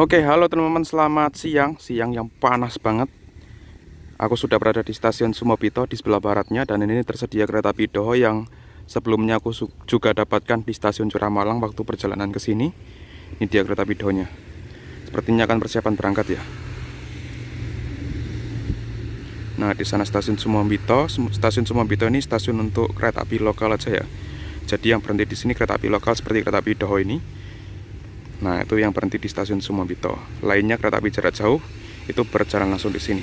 Oke, halo teman-teman, selamat siang. Siang yang panas banget. Aku sudah berada di stasiun Sumobito di sebelah baratnya dan ini tersedia kereta api yang sebelumnya aku juga dapatkan di stasiun Curamalang waktu perjalanan ke sini. Ini dia kereta api Sepertinya akan persiapan berangkat ya. Nah, di sana stasiun Sumobito. Stasiun Sumobito ini stasiun untuk kereta api lokal aja ya. Jadi yang berhenti di sini kereta api lokal seperti kereta api ini Nah, itu yang berhenti di stasiun Sumobito Lainnya kereta api jarak jauh itu berjalan langsung di sini.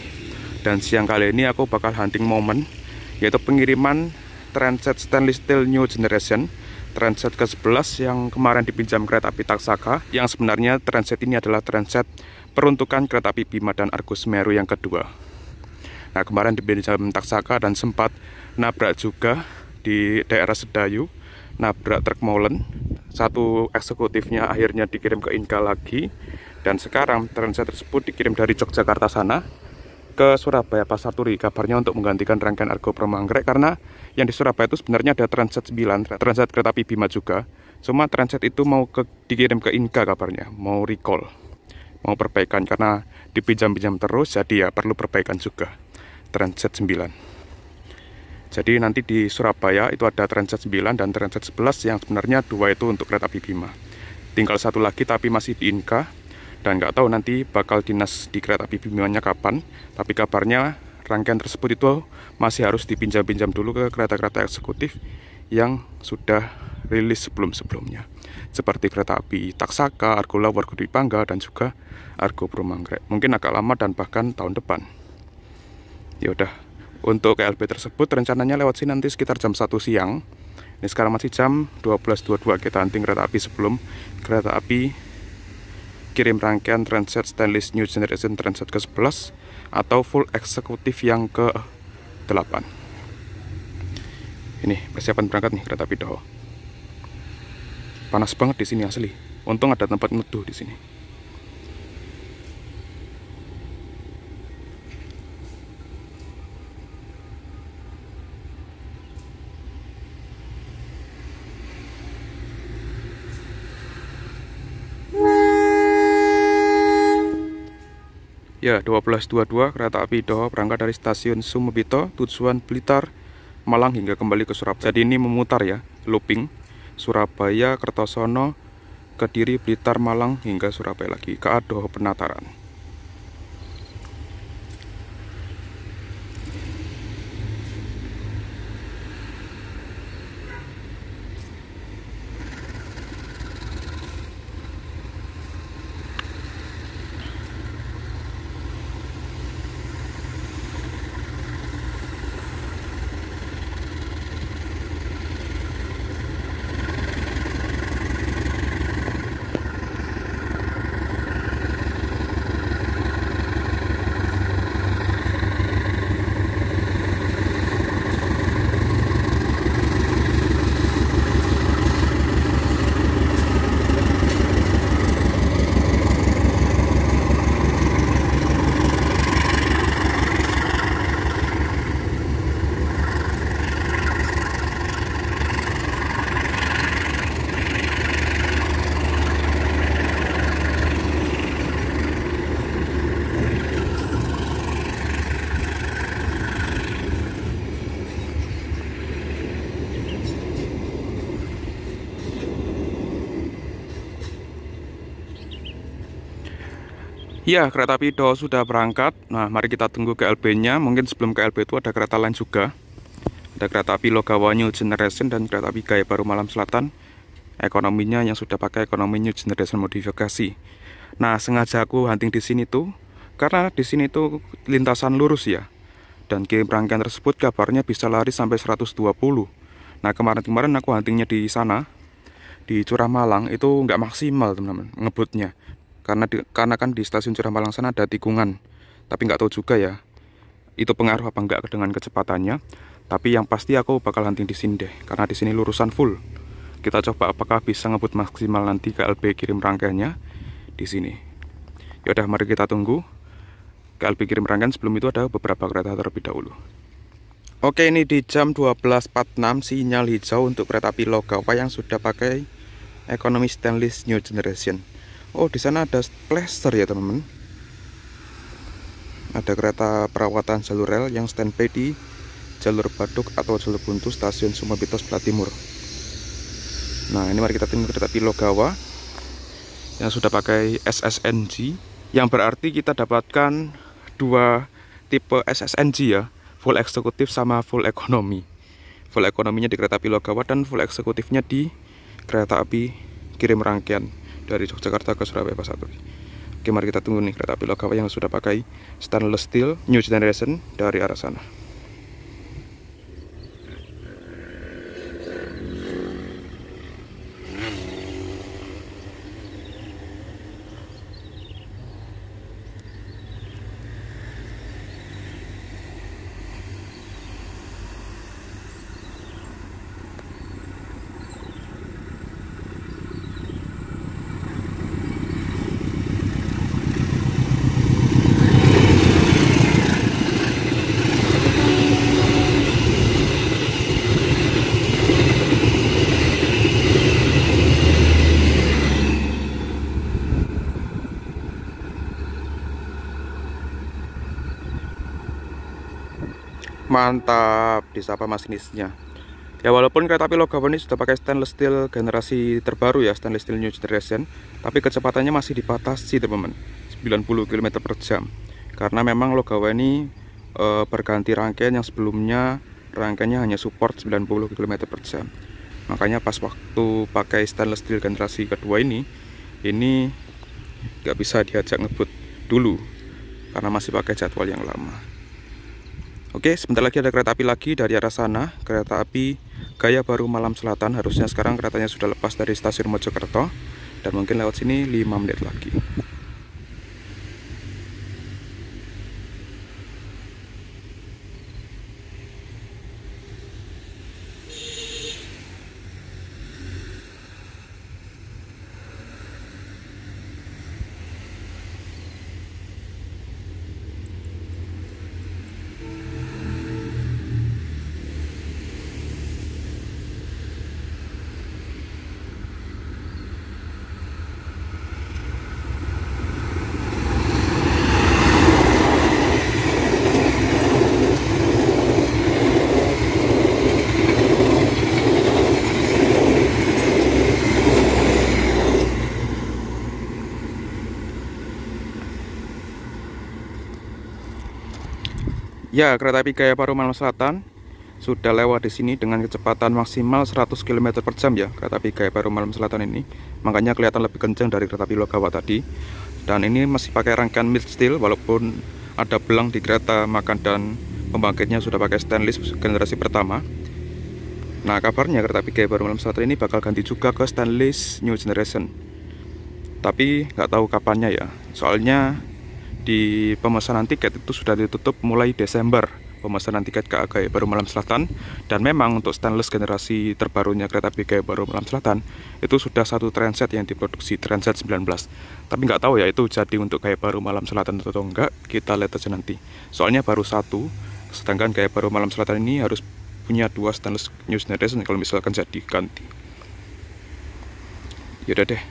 Dan siang kali ini aku bakal hunting momen yaitu pengiriman transit stainless steel new generation transit ke-11 yang kemarin dipinjam kereta api Taksaka yang sebenarnya transit ini adalah transit peruntukan kereta api Bima dan Argo Semeru yang kedua. Nah, kemarin dipinjam Taksaka dan sempat nabrak juga di daerah Sedayu, nabrak truk molen satu eksekutifnya akhirnya dikirim ke Inka lagi dan sekarang transit tersebut dikirim dari Yogyakarta sana ke Surabaya Pasar Turi kabarnya untuk menggantikan rangkaian Argo Permanggrek karena yang di Surabaya itu sebenarnya ada transit 9 transit kereta api Bima juga cuma transit itu mau ke, dikirim ke Inka kabarnya mau recall mau perbaikan karena dipinjam-pinjam terus jadi ya perlu perbaikan juga transit 9 jadi nanti di Surabaya itu ada transit 9 dan transit 11 yang sebenarnya dua itu untuk kereta api Bima. Tinggal satu lagi tapi masih di Inka dan nggak tahu nanti bakal dinas di kereta api Bimanya kapan. Tapi kabarnya rangkaian tersebut itu masih harus dipinjam-pinjam dulu ke kereta-kereta eksekutif yang sudah rilis sebelum-sebelumnya. Seperti kereta api Taksaka, Argo Lawar, Pangga, dan juga Argo Bromangrek. Mungkin agak lama dan bahkan tahun depan. Yaudah. udah, untuk KLB tersebut rencananya lewat sini nanti sekitar jam 1 siang. Ini sekarang masih jam 12.22 kita hunting kereta api sebelum kereta api kirim rangkaian transit stainless new generation transit ke-11 atau full eksekutif yang ke-8. Ini persiapan berangkat nih kereta api Doho. Panas banget di sini asli. Untung ada tempat neduh di sini. Ya, 1222 kereta api doha berangkat dari stasiun Sumebito, tujuan Blitar, Malang hingga kembali ke Surabaya. Jadi ini memutar ya, looping. Surabaya, Kertosono, Kediri, Blitar, Malang hingga Surabaya lagi. KA Doha Penataran. Ya, kereta api Do sudah berangkat. Nah, mari kita tunggu ke KLB-nya. Mungkin sebelum ke KLB itu ada kereta lain juga. Ada kereta api Logawa New Generation dan kereta api Gaya Baru Malam Selatan. Ekonominya yang sudah pakai ekonomi New Generation modifikasi. Nah, sengaja aku hunting di sini tuh karena di sini tuh lintasan lurus ya. Dan game rangkaian tersebut kabarnya bisa lari sampai 120. Nah, kemarin-kemarin aku huntingnya di sana di Curah Malang itu nggak maksimal teman-teman ngebutnya karena di, karena kan di stasiun Malang sana ada tikungan tapi nggak tahu juga ya itu pengaruh apa enggak dengan kecepatannya tapi yang pasti aku bakal hunting di sini deh karena di sini lurusan full kita coba apakah bisa ngebut maksimal nanti KLB kirim rangkaiannya di sini yaudah mari kita tunggu KLB kirim rangkaian sebelum itu ada beberapa kereta terlebih dahulu Oke ini di jam 12.46 sinyal hijau untuk kereta api Logawa yang sudah pakai ekonomi stainless new generation oh di sana ada plester ya teman-teman ada kereta perawatan jalur rel yang standby di jalur Baduk atau jalur Buntu stasiun Sumabitos Plat Timur nah ini mari kita timur kereta api Pilogawa yang sudah pakai SSNG yang berarti kita dapatkan dua tipe SSNG ya full eksekutif sama full ekonomi full ekonominya di kereta api Pilogawa dan full eksekutifnya di kereta api kirim rangkaian dari Yogyakarta ke Surabaya Pasar Turi. Oke, mari kita tunggu nih kereta api Logawa yang sudah pakai stainless steel New Generation dari arah sana. mantap disapa masinisnya ya walaupun kereta api logam ini sudah pakai stainless steel generasi terbaru ya stainless steel new generation tapi kecepatannya masih dibatasi teman-teman 90 km per jam karena memang Logawa ini e, berganti rangkaian yang sebelumnya rangkaiannya hanya support 90 km per jam makanya pas waktu pakai stainless steel generasi kedua ini ini nggak bisa diajak ngebut dulu karena masih pakai jadwal yang lama Oke, sebentar lagi ada kereta api lagi dari arah sana. Kereta api Gaya Baru Malam Selatan. Harusnya sekarang keretanya sudah lepas dari stasiun Mojokerto. Dan mungkin lewat sini 5 menit lagi. Ya, kereta api Gaya Malang Selatan sudah lewat di sini dengan kecepatan maksimal 100 km per jam ya kereta api Gaya Baru Malam Selatan ini makanya kelihatan lebih kencang dari kereta api Logawa tadi dan ini masih pakai rangkaian mid steel walaupun ada belang di kereta makan dan pembangkitnya sudah pakai stainless generasi pertama nah kabarnya kereta api Gaya Baru Malam Selatan ini bakal ganti juga ke stainless new generation tapi nggak tahu kapannya ya soalnya di pemesanan tiket itu sudah ditutup mulai Desember pemesanan tiket KAG Baru Malam Selatan dan memang untuk stainless generasi terbarunya kereta api KAG Baru Malam Selatan itu sudah satu transit yang diproduksi transit 19 tapi nggak tahu ya itu jadi untuk KAG Baru Malam Selatan atau enggak kita lihat aja nanti soalnya baru satu sedangkan KAG Baru Malam Selatan ini harus punya dua stainless new generation kalau misalkan jadi ganti yaudah deh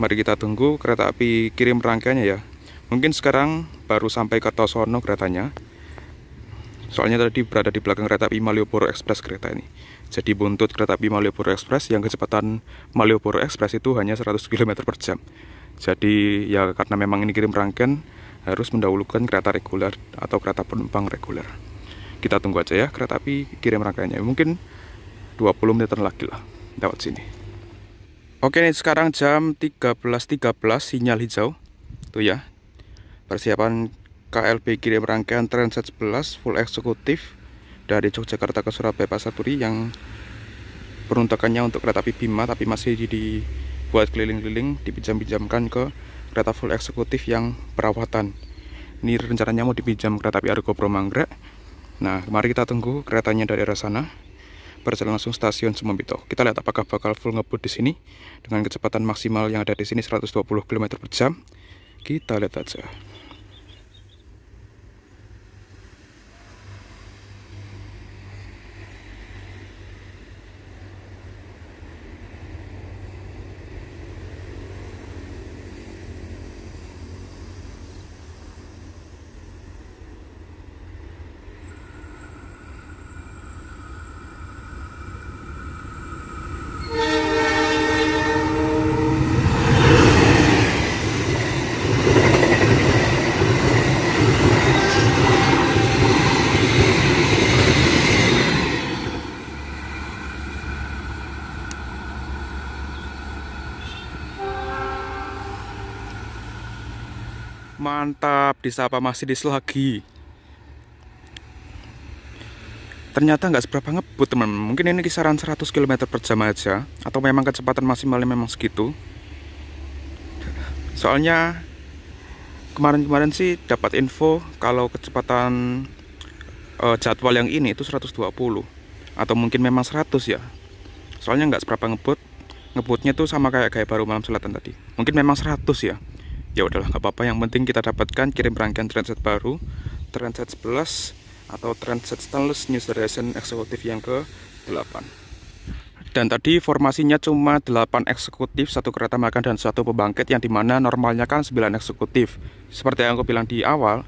mari kita tunggu kereta api kirim rangkaiannya ya Mungkin sekarang baru sampai ke Tosono keretanya. Soalnya tadi berada di belakang kereta api Malioboro Express kereta ini. Jadi buntut kereta api Malioboro Express yang kecepatan Malioboro Express itu hanya 100 km per jam. Jadi ya karena memang ini kirim rangkaian harus mendahulukan kereta reguler atau kereta penumpang reguler. Kita tunggu aja ya kereta api kirim rangkaiannya. Mungkin 20 menitan lagi lah Dapat sini. Oke ini sekarang jam 13.13 .13, sinyal hijau. Tuh ya, persiapan KLB kirim rangkaian Transit 11 full eksekutif dari Yogyakarta ke Surabaya Pasar Turi yang peruntukannya untuk kereta api Bima tapi masih dibuat keliling-keliling dipinjam-pinjamkan ke kereta full eksekutif yang perawatan ini rencananya mau dipinjam kereta api Argo pro manggrek. nah mari kita tunggu keretanya dari arah sana berjalan langsung stasiun Semembito Kita lihat apakah bakal full ngebut di sini dengan kecepatan maksimal yang ada di sini 120 km per jam. Kita lihat aja. mantap disapa masih di lagi ternyata nggak seberapa ngebut teman mungkin ini kisaran 100 km per jam aja atau memang kecepatan maksimalnya memang segitu soalnya kemarin-kemarin sih dapat info kalau kecepatan uh, jadwal yang ini itu 120 atau mungkin memang 100 ya soalnya nggak seberapa ngebut ngebutnya tuh sama kayak gaya baru malam selatan tadi mungkin memang 100 ya ya udahlah nggak apa-apa yang penting kita dapatkan kirim rangkaian transit baru transit 11 atau transit stainless new generation eksekutif yang ke 8 dan tadi formasinya cuma 8 eksekutif satu kereta makan dan satu pembangkit yang dimana normalnya kan 9 eksekutif seperti yang aku bilang di awal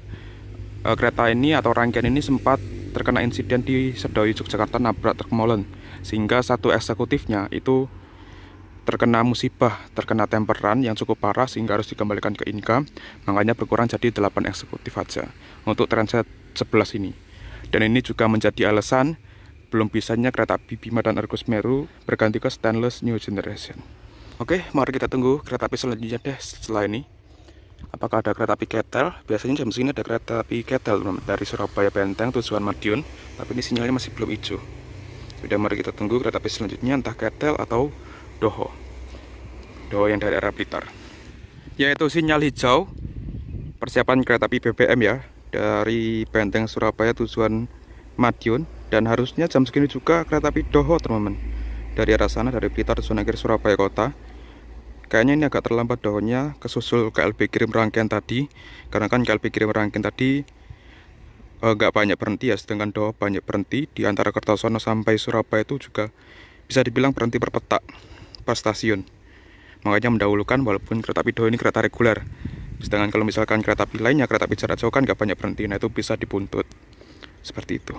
eh, kereta ini atau rangkaian ini sempat terkena insiden di Sedoi Yogyakarta nabrak truk molen sehingga satu eksekutifnya itu terkena musibah, terkena temperan yang cukup parah sehingga harus dikembalikan ke INKA, makanya berkurang jadi 8 eksekutif aja untuk transit 11 ini. Dan ini juga menjadi alasan belum bisanya kereta api Bima dan Argus Meru berganti ke stainless new generation. Oke, mari kita tunggu kereta api selanjutnya deh setelah ini. Apakah ada kereta api Ketel? Biasanya jam segini ada kereta api Ketel dari Surabaya Benteng tujuan Madiun, tapi ini sinyalnya masih belum hijau. Sudah mari kita tunggu kereta api selanjutnya entah Ketel atau Doho Doho yang dari arah Blitar yaitu sinyal hijau persiapan kereta api BBM ya dari Benteng Surabaya tujuan Madiun dan harusnya jam segini juga kereta api Doho teman-teman dari arah sana dari Blitar tujuan akhir Surabaya kota kayaknya ini agak terlambat Dohonya kesusul KLB kirim rangkaian tadi karena kan KLB kirim rangkaian tadi eh, nggak banyak berhenti ya sedangkan doa banyak berhenti di antara Kertosono sampai Surabaya itu juga bisa dibilang berhenti berpetak pas stasiun makanya mendahulukan walaupun kereta api ini kereta reguler sedangkan kalau misalkan kereta api lainnya kereta api jarak jauh kan gak banyak berhenti nah itu bisa dibuntut seperti itu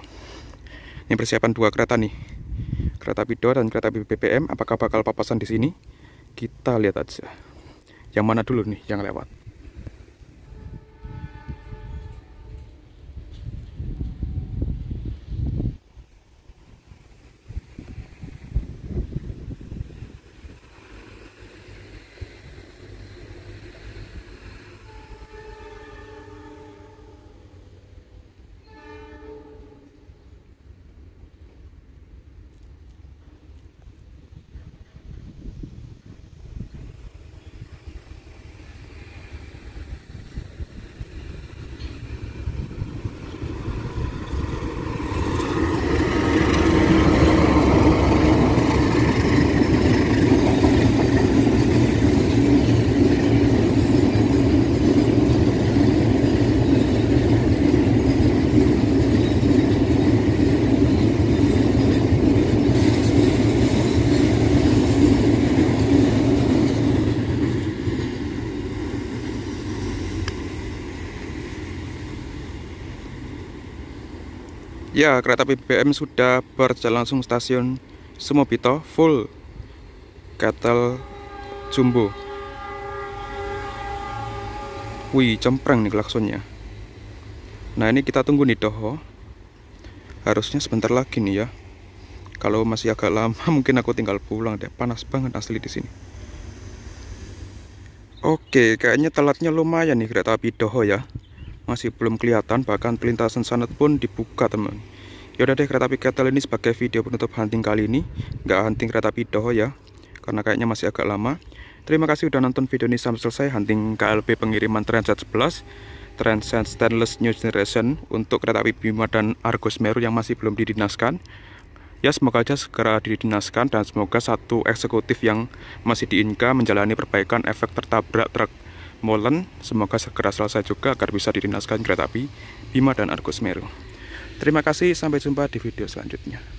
ini persiapan dua kereta nih kereta api dan kereta api BBM apakah bakal papasan di sini kita lihat aja yang mana dulu nih yang lewat Ya, kereta BBM sudah berjalan langsung stasiun Sumobito full ketel jumbo. Wih, cempreng nih klaksonnya. Nah, ini kita tunggu nih Doho. Harusnya sebentar lagi nih ya. Kalau masih agak lama mungkin aku tinggal pulang deh. Panas banget asli di sini. Oke, kayaknya telatnya lumayan nih kereta api Doho ya masih belum kelihatan bahkan pelintasan sanet pun dibuka teman yaudah deh kereta api ketel ini sebagai video penutup hunting kali ini nggak hunting kereta api doho ya karena kayaknya masih agak lama terima kasih udah nonton video ini sampai selesai hunting KLB pengiriman Transat 11 Transat Stainless New Generation untuk kereta api Bima dan Argo Meru yang masih belum didinaskan ya semoga aja segera didinaskan dan semoga satu eksekutif yang masih diinka menjalani perbaikan efek tertabrak truk Molen, semoga segera selesai juga agar bisa dirinaskan kereta api Bima dan Argo Semeru. Terima kasih, sampai jumpa di video selanjutnya.